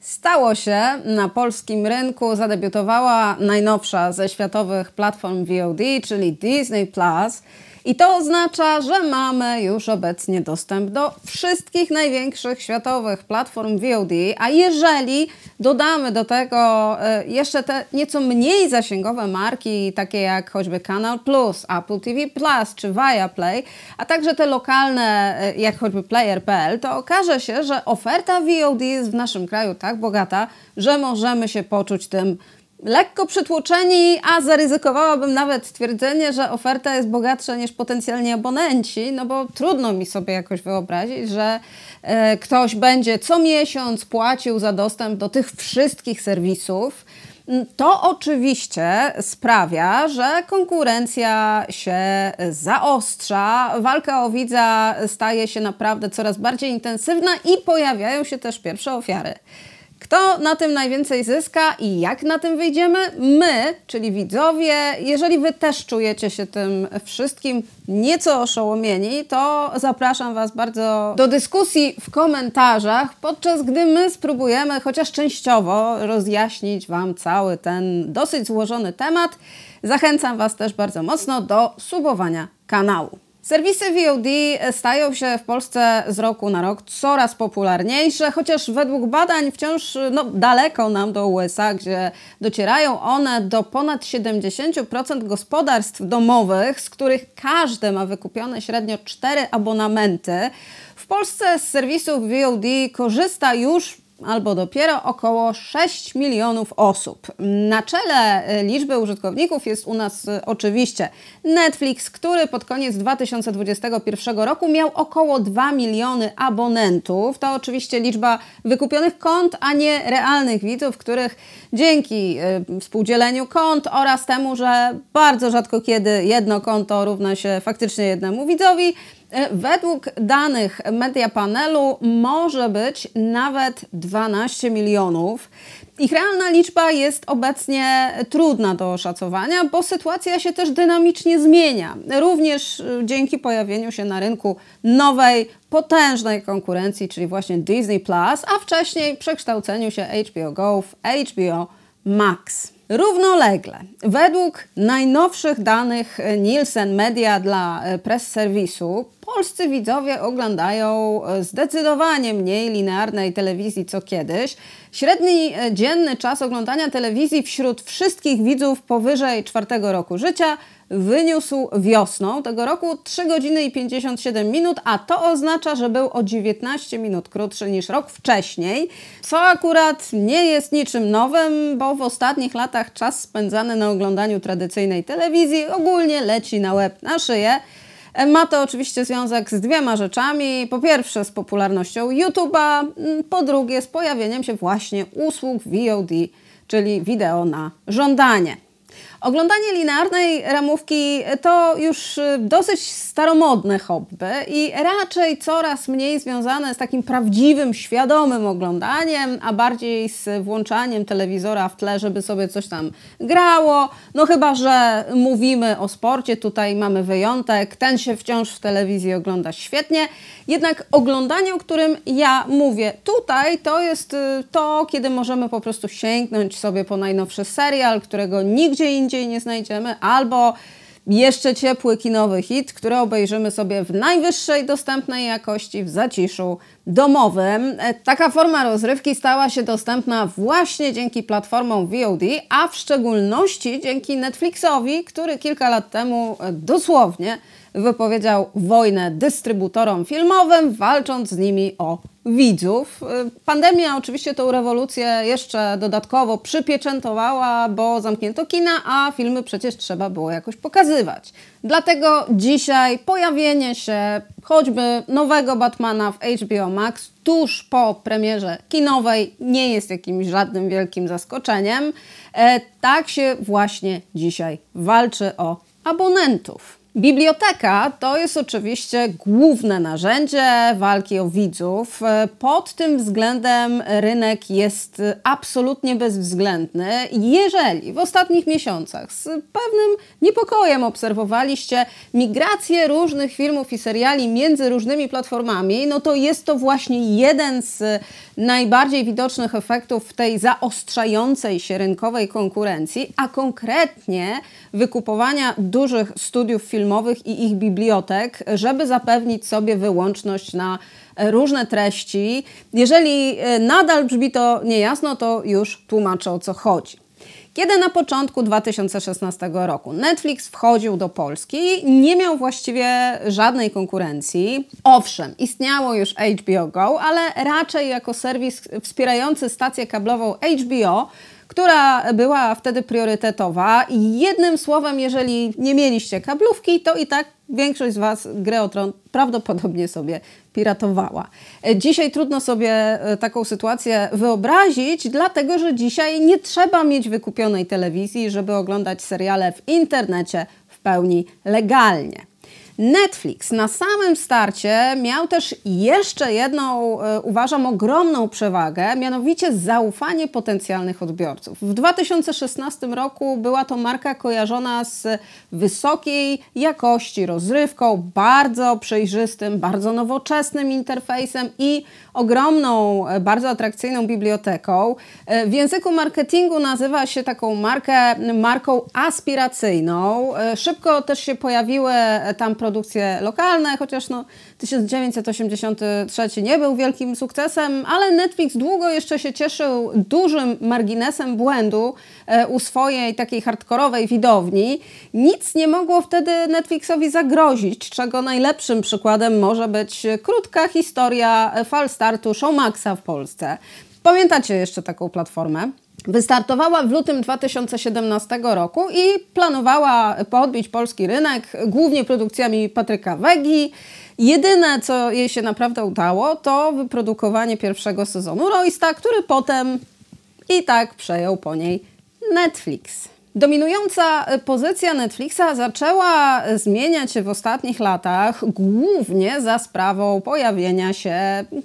Stało się, na polskim rynku zadebiutowała najnowsza ze światowych platform VOD, czyli Disney Plus. I to oznacza, że mamy już obecnie dostęp do wszystkich największych światowych platform VOD, a jeżeli dodamy do tego e, jeszcze te nieco mniej zasięgowe marki, takie jak choćby Canal+ Plus, Apple TV Plus czy Viaplay, a także te lokalne, e, jak choćby Player.pl, to okaże się, że oferta VOD jest w naszym kraju tak bogata, że możemy się poczuć tym Lekko przytłoczeni, a zaryzykowałabym nawet twierdzenie, że oferta jest bogatsza niż potencjalni abonenci, no bo trudno mi sobie jakoś wyobrazić, że e, ktoś będzie co miesiąc płacił za dostęp do tych wszystkich serwisów. To oczywiście sprawia, że konkurencja się zaostrza, walka o widza staje się naprawdę coraz bardziej intensywna i pojawiają się też pierwsze ofiary. Kto na tym najwięcej zyska i jak na tym wyjdziemy? My, czyli widzowie. Jeżeli Wy też czujecie się tym wszystkim nieco oszołomieni, to zapraszam Was bardzo do dyskusji w komentarzach, podczas gdy my spróbujemy chociaż częściowo rozjaśnić Wam cały ten dosyć złożony temat. Zachęcam Was też bardzo mocno do subowania kanału. Serwisy VOD e, stają się w Polsce z roku na rok coraz popularniejsze, chociaż według badań wciąż e, no, daleko nam do USA, gdzie docierają one do ponad 70% gospodarstw domowych, z których każdy ma wykupione średnio 4 abonamenty. W Polsce z serwisów VOD korzysta już albo dopiero około 6 milionów osób. Na czele y, liczby użytkowników jest u nas y, oczywiście Netflix, który pod koniec 2021 roku miał około 2 miliony abonentów. To oczywiście liczba wykupionych kont, a nie realnych widzów, których dzięki y, współdzieleniu kont oraz temu, że bardzo rzadko kiedy jedno konto równa się faktycznie jednemu widzowi, E, według danych media panelu może być nawet 12 milionów. Ich realna liczba jest obecnie trudna do oszacowania, bo sytuacja się też dynamicznie zmienia, również e, dzięki pojawieniu się na rynku nowej, potężnej konkurencji, czyli właśnie Disney Plus, a wcześniej przekształceniu się HBO Go w HBO Max. Równolegle, według najnowszych danych e, Nielsen Media dla press serwisu, polscy widzowie oglądają e, zdecydowanie mniej linearnej telewizji co kiedyś. Średni e, dzienny czas oglądania telewizji wśród wszystkich widzów powyżej czwartego roku życia wyniósł wiosną tego roku 3 godziny i 57 minut, a to oznacza, że był o 19 minut krótszy niż rok wcześniej, co akurat nie jest niczym nowym, bo w ostatnich latach czas spędzany na oglądaniu tradycyjnej telewizji ogólnie leci na łeb, na szyję. E, ma to oczywiście związek z dwiema rzeczami. Po pierwsze z popularnością YouTube'a, po drugie z pojawieniem się właśnie usług VOD, czyli wideo na żądanie. Oglądanie linearnej ramówki to już y, dosyć staromodne hobby i raczej coraz mniej związane z takim prawdziwym, świadomym oglądaniem, a bardziej z włączaniem telewizora w tle, żeby sobie coś tam grało. No chyba, że mówimy o sporcie, tutaj mamy wyjątek, ten się wciąż w telewizji ogląda świetnie. Jednak oglądanie, o którym ja mówię tutaj, to jest y, to, kiedy możemy po prostu sięgnąć sobie po najnowszy serial, którego nigdzie indziej indziej nie znajdziemy, albo jeszcze ciepły kinowy hit, który obejrzymy sobie w najwyższej dostępnej jakości w zaciszu domowym. E, taka forma rozrywki stała się dostępna właśnie dzięki platformom VOD, a w szczególności dzięki Netflixowi, który kilka lat temu e, dosłownie wypowiedział wojnę dystrybutorom filmowym, walcząc z nimi o widzów. Y, pandemia oczywiście tą rewolucję jeszcze dodatkowo przypieczętowała, bo zamknięto kina, a filmy przecież trzeba było jakoś pokazywać. Dlatego dzisiaj pojawienie się choćby nowego Batmana w HBO Max tuż po premierze kinowej nie jest jakimś żadnym wielkim zaskoczeniem. E, tak się właśnie dzisiaj walczy o abonentów. Biblioteka to jest oczywiście główne narzędzie walki o widzów. E, pod tym względem rynek jest absolutnie bezwzględny. Jeżeli w ostatnich miesiącach z pewnym niepokojem obserwowaliście migrację różnych filmów i seriali między różnymi platformami, no to jest to właśnie jeden z najbardziej widocznych efektów tej zaostrzającej się rynkowej konkurencji, a konkretnie wykupowania dużych studiów filmowych i ich bibliotek, żeby zapewnić sobie wyłączność na e, różne treści. Jeżeli e, nadal brzmi to niejasno, to już tłumaczę o co chodzi. Kiedy na początku 2016 roku Netflix wchodził do Polski, nie miał właściwie żadnej konkurencji. Owszem, istniało już HBO Go, ale raczej jako serwis wspierający stację kablową HBO która była wtedy priorytetowa. I jednym słowem, jeżeli nie mieliście kablówki, to i tak większość z Was grę o tron prawdopodobnie sobie piratowała. E, dzisiaj trudno sobie e, taką sytuację wyobrazić, dlatego że dzisiaj nie trzeba mieć wykupionej telewizji, żeby oglądać seriale w internecie w pełni legalnie. Netflix na samym starcie miał też jeszcze jedną, e, uważam, ogromną przewagę, mianowicie zaufanie potencjalnych odbiorców. W 2016 roku była to marka kojarzona z wysokiej jakości rozrywką, bardzo przejrzystym, bardzo nowoczesnym interfejsem i ogromną, e, bardzo atrakcyjną biblioteką. E, w języku marketingu nazywa się taką markę marką aspiracyjną. Szybko też się pojawiły tam produkty, produkcje lokalne, chociaż no 1983 nie był wielkim sukcesem, ale Netflix długo jeszcze się cieszył dużym marginesem błędu e, u swojej takiej hardkorowej widowni. Nic nie mogło wtedy Netflixowi zagrozić, czego najlepszym przykładem może być krótka historia e, fal startu Showmaxa w Polsce. Pamiętacie jeszcze taką platformę? Wystartowała w lutym 2017 roku i planowała podbić polski rynek głównie produkcjami Patryka Wegi. Jedyne, co jej się naprawdę udało, to wyprodukowanie pierwszego sezonu Roysta, który potem i tak przejął po niej Netflix. Dominująca pozycja Netflixa zaczęła zmieniać się w ostatnich latach, głównie za sprawą pojawienia się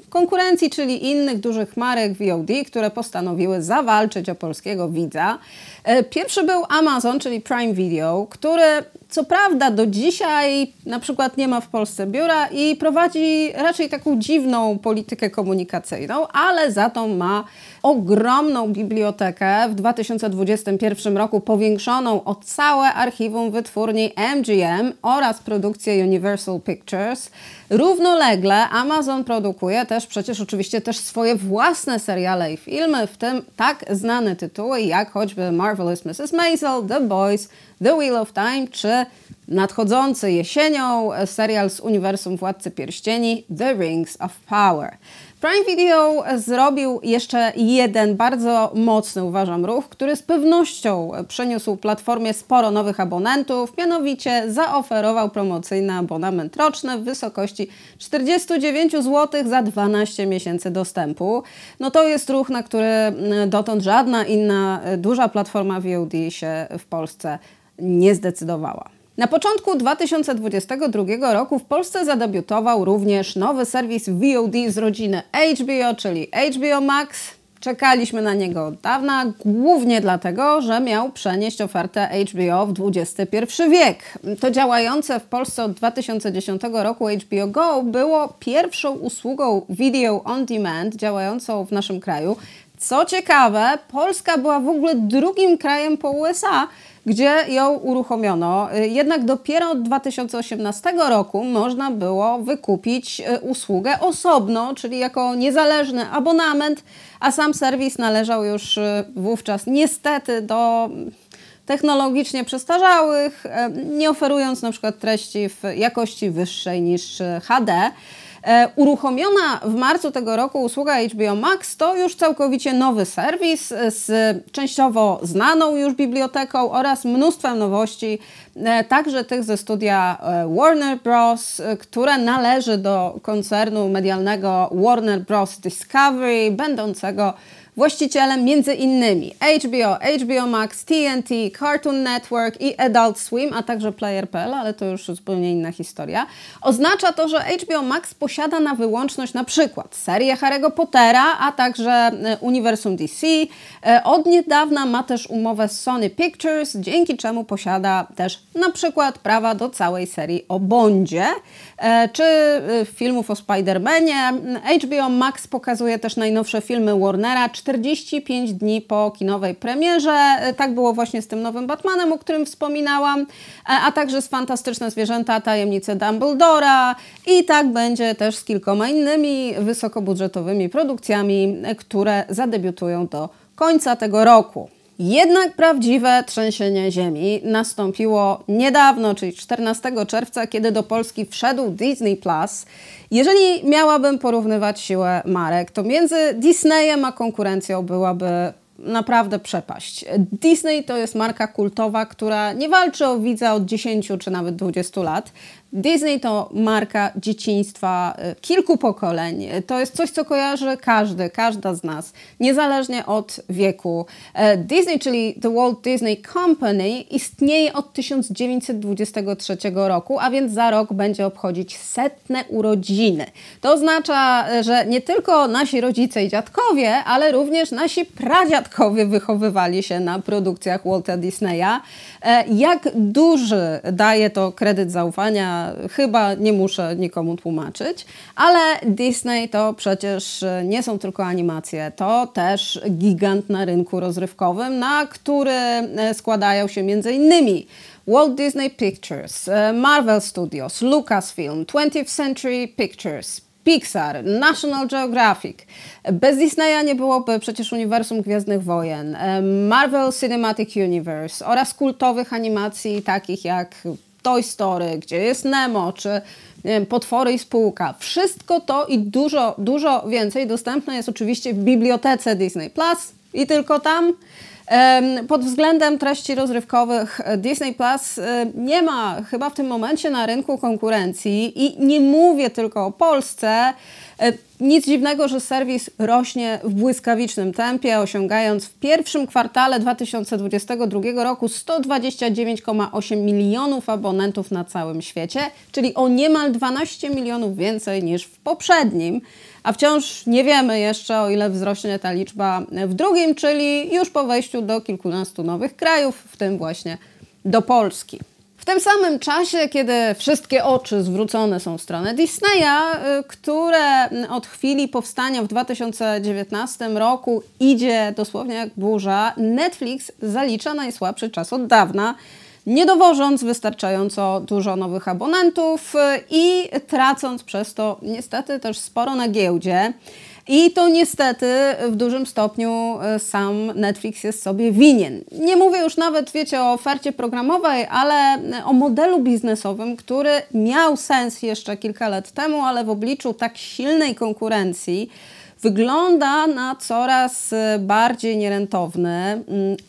konkurencji, czyli innych dużych marek VOD, które postanowiły zawalczyć o polskiego widza. E, pierwszy był Amazon, czyli Prime Video, które co prawda do dzisiaj na przykład nie ma w Polsce biura i prowadzi raczej taką dziwną politykę komunikacyjną, ale za to ma ogromną bibliotekę w 2021 roku powiększoną o całe archiwum wytwórni MGM oraz produkcję Universal Pictures. Równolegle Amazon produkuje też przecież oczywiście też swoje własne seriale i filmy, w tym tak znane tytuły jak choćby Marvel Marvelous Mrs. Maisel, The Boys, The Wheel of Time czy nadchodzący jesienią serial z uniwersum Władcy Pierścieni The Rings of Power. Prime Video zrobił jeszcze jeden bardzo mocny, uważam, ruch, który z pewnością przyniósł platformie sporo nowych abonentów, mianowicie zaoferował promocyjny abonament roczny w wysokości 49 zł za 12 miesięcy dostępu. No to jest ruch, na który mm, dotąd żadna inna duża platforma VOD się w Polsce nie zdecydowała. Na początku 2022 roku w Polsce zadebiutował również nowy serwis VOD z rodziny HBO, czyli HBO Max. Czekaliśmy na niego od dawna, głównie dlatego, że miał przenieść ofertę HBO w XXI wiek. To działające w Polsce od 2010 roku HBO Go było pierwszą usługą video on demand działającą w naszym kraju. Co ciekawe, Polska była w ogóle drugim krajem po USA, gdzie ją uruchomiono. Y, jednak dopiero od 2018 roku można było wykupić y, usługę osobno, czyli jako niezależny abonament, a sam serwis należał już y, wówczas niestety do technologicznie przestarzałych, nie oferując na przykład treści w jakości wyższej niż HD. E, uruchomiona w marcu tego roku usługa HBO Max to już całkowicie nowy serwis e, z częściowo znaną już biblioteką oraz mnóstwem nowości, e, także tych ze studia Warner Bros., które należy do koncernu medialnego Warner Bros. Discovery, będącego właścicielem między innymi HBO, HBO Max, TNT, Cartoon Network i Adult Swim, a także Player.pl, ale to już zupełnie inna historia. Oznacza to, że HBO Max posiada na wyłączność na przykład serię Harry'ego Pottera, a także e, uniwersum DC. E, od niedawna ma też umowę z Sony Pictures, dzięki czemu posiada też na przykład prawa do całej serii o Bondzie, e, czy filmów o Spider-Manie. HBO Max pokazuje też najnowsze filmy Warnera, 45 dni po kinowej premierze. Tak było właśnie z tym nowym Batmanem, o którym wspominałam, e, a także z Fantastyczne Zwierzęta, Tajemnice Dumbledora i tak będzie też z kilkoma innymi wysokobudżetowymi produkcjami, e, które zadebiutują do końca tego roku. Jednak prawdziwe trzęsienie ziemi nastąpiło niedawno, czyli 14 czerwca, kiedy do Polski wszedł Disney Plus. Jeżeli miałabym porównywać siłę marek, to między Disneyem a konkurencją byłaby naprawdę przepaść. Disney to jest marka kultowa, która nie walczy o widza od 10 czy nawet 20 lat. Disney to marka dzieciństwa e, kilku pokoleń. E, to jest coś, co kojarzy każdy, każda z nas, niezależnie od wieku. E, Disney, czyli The Walt Disney Company, istnieje od 1923 roku, a więc za rok będzie obchodzić setne urodziny. To oznacza, że nie tylko nasi rodzice i dziadkowie, ale również nasi pradziadkowie wychowywali się na produkcjach Walta Disneya. Jak duży daje to kredyt zaufania chyba nie muszę nikomu tłumaczyć, ale Disney to przecież nie są tylko animacje, to też gigant na rynku rozrywkowym, na który e, składają się między innymi Walt Disney Pictures, e, Marvel Studios, Lucasfilm, 20th Century Pictures, Pixar, National Geographic. Bez Disneya nie byłoby przecież Uniwersum Gwiezdnych Wojen, e, Marvel Cinematic Universe oraz kultowych animacji takich jak Toy Story, gdzie jest Nemo, czy wiem, Potwory i Spółka. Wszystko to i dużo, dużo więcej dostępne jest oczywiście w bibliotece Disney Plus i tylko tam. Pod względem treści rozrywkowych e, Disney Plus e, nie ma chyba w tym momencie na rynku konkurencji i nie mówię tylko o Polsce, E, nic dziwnego, że serwis rośnie w błyskawicznym tempie, osiągając w pierwszym kwartale 2022 roku 129,8 milionów abonentów na całym świecie, czyli o niemal 12 milionów więcej niż w poprzednim. A wciąż nie wiemy jeszcze, o ile wzrośnie ta liczba w drugim, czyli już po wejściu do kilkunastu nowych krajów, w tym właśnie do Polski. W tym samym czasie, kiedy wszystkie oczy zwrócone są w stronę Disneya, y, które od chwili powstania w 2019 roku idzie dosłownie jak burza, Netflix zalicza najsłabszy czas od dawna nie dowożąc wystarczająco dużo nowych abonentów y, i tracąc przez to niestety też sporo na giełdzie. I to niestety w dużym stopniu e, sam Netflix jest sobie winien. Nie mówię już nawet, wiecie, o ofercie programowej, ale e, o modelu biznesowym, który miał sens jeszcze kilka lat temu, ale w obliczu tak silnej konkurencji wygląda na coraz e, bardziej nierentowny. Mm,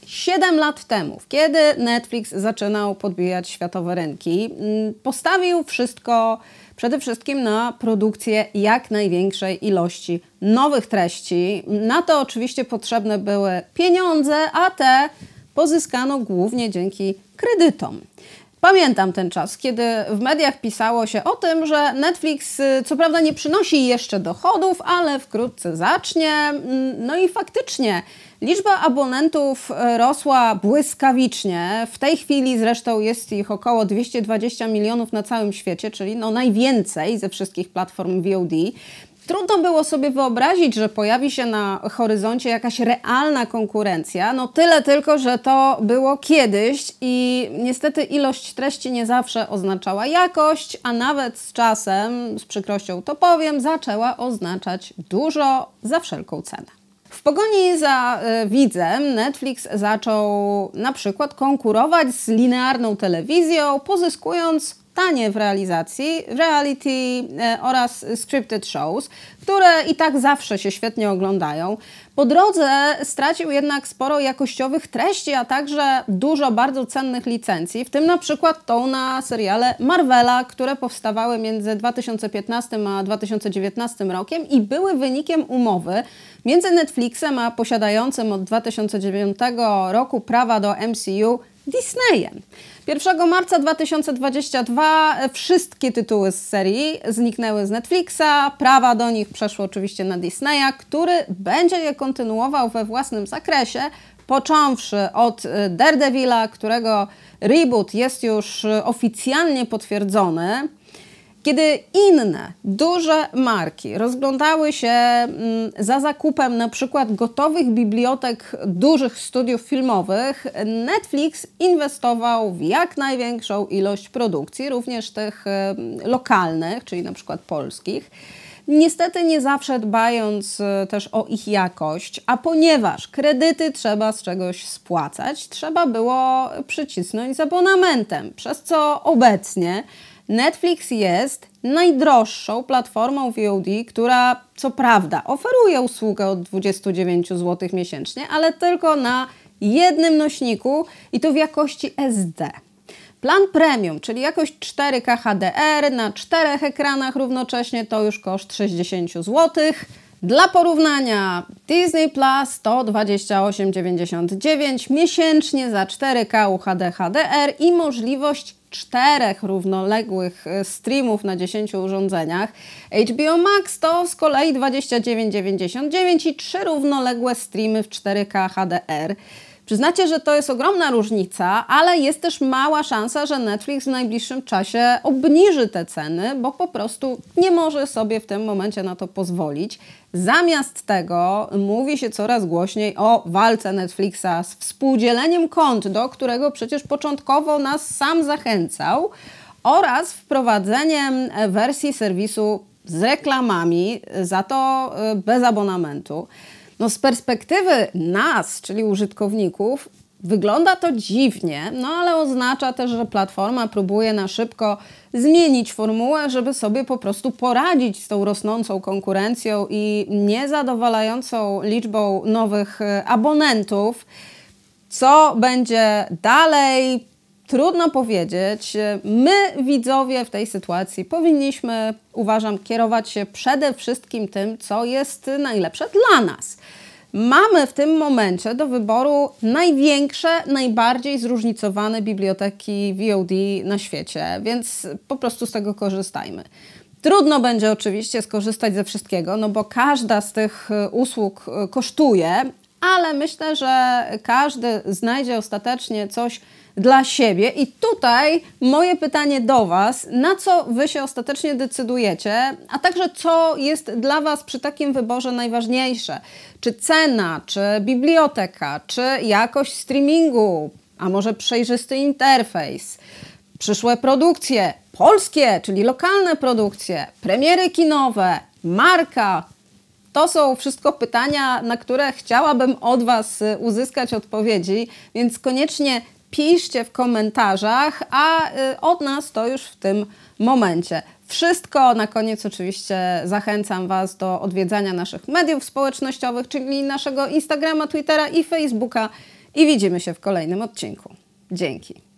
siedem lat temu, kiedy Netflix zaczynał podbijać światowe rynki, mm, postawił wszystko Przede wszystkim na produkcję jak największej ilości nowych treści. Na to oczywiście potrzebne były pieniądze, a te pozyskano głównie dzięki kredytom. Pamiętam ten czas, kiedy w mediach pisało się o tym, że Netflix y, co prawda nie przynosi jeszcze dochodów, ale wkrótce zacznie. Mm, no i faktycznie Liczba abonentów e, rosła błyskawicznie. W tej chwili zresztą jest ich około 220 milionów na całym świecie, czyli no najwięcej ze wszystkich platform VOD. Trudno było sobie wyobrazić, że pojawi się na horyzoncie jakaś realna konkurencja. No tyle tylko, że to było kiedyś i niestety ilość treści nie zawsze oznaczała jakość, a nawet z czasem, z przykrością to powiem, zaczęła oznaczać dużo za wszelką cenę. W pogoni za e, widzem Netflix zaczął na przykład konkurować z linearną telewizją, pozyskując tanie w realizacji, reality e, oraz scripted shows, które i tak zawsze się świetnie oglądają. Po drodze stracił jednak sporo jakościowych treści, a także dużo bardzo cennych licencji, w tym na przykład tą na seriale Marvela, które powstawały między 2015 a 2019 rokiem i były wynikiem umowy między Netflixem a posiadającym od 2009 roku prawa do MCU Disneyem. 1 marca 2022 e, wszystkie tytuły z serii zniknęły z Netflixa, prawa do nich przeszło oczywiście na Disneya, który będzie je kontynuował we własnym zakresie, począwszy od e, Daredevila, którego reboot jest już e, oficjalnie potwierdzony. Kiedy inne, duże marki rozglądały się mm, za zakupem na przykład gotowych bibliotek dużych studiów filmowych, Netflix inwestował w jak największą ilość produkcji, również tych mm, lokalnych, czyli na przykład polskich. Niestety nie zawsze dbając e, też o ich jakość, a ponieważ kredyty trzeba z czegoś spłacać, trzeba było przycisnąć z abonamentem, przez co obecnie Netflix jest najdroższą platformą VOD, która co prawda oferuje usługę od 29 zł miesięcznie, ale tylko na jednym nośniku i to w jakości SD. Plan premium, czyli jakość 4K HDR na czterech ekranach równocześnie, to już koszt 60 złotych. Dla porównania Disney Plus 128,99 miesięcznie za 4K UHD HDR i możliwość czterech równoległych e, streamów na 10 urządzeniach. HBO Max to z kolei 29,99 i trzy równoległe streamy w 4K HDR. Przyznacie, że to jest ogromna różnica, ale jest też mała szansa, że Netflix w najbliższym czasie obniży te ceny, bo po prostu nie może sobie w tym momencie na to pozwolić. Zamiast tego mówi się coraz głośniej o walce Netflixa z współdzieleniem kont, do którego przecież początkowo nas sam zachęcał, oraz wprowadzeniem wersji serwisu z reklamami, za to e, bez abonamentu. No z perspektywy nas, czyli użytkowników, Wygląda to dziwnie, no ale oznacza też, że platforma próbuje na szybko zmienić formułę, żeby sobie po prostu poradzić z tą rosnącą konkurencją i niezadowalającą liczbą nowych e, abonentów. Co będzie dalej? Trudno powiedzieć. My, widzowie, w tej sytuacji powinniśmy, uważam, kierować się przede wszystkim tym, co jest najlepsze dla nas. Mamy w tym momencie do wyboru największe, najbardziej zróżnicowane biblioteki VOD na świecie, więc po prostu z tego korzystajmy. Trudno będzie oczywiście skorzystać ze wszystkiego, no bo każda z tych usług e, kosztuje, ale myślę, że każdy znajdzie ostatecznie coś dla siebie. I tutaj moje pytanie do Was, na co Wy się ostatecznie decydujecie, a także co jest dla Was przy takim wyborze najważniejsze? Czy cena, czy biblioteka, czy jakość streamingu, a może przejrzysty interfejs? Przyszłe produkcje polskie, czyli lokalne produkcje, premiery kinowe, marka, to są wszystko pytania, na które chciałabym od Was uzyskać odpowiedzi, więc koniecznie piszcie w komentarzach, a y, od nas to już w tym momencie. Wszystko na koniec oczywiście zachęcam Was do odwiedzania naszych mediów społecznościowych, czyli naszego Instagrama, Twittera i Facebooka i widzimy się w kolejnym odcinku. Dzięki.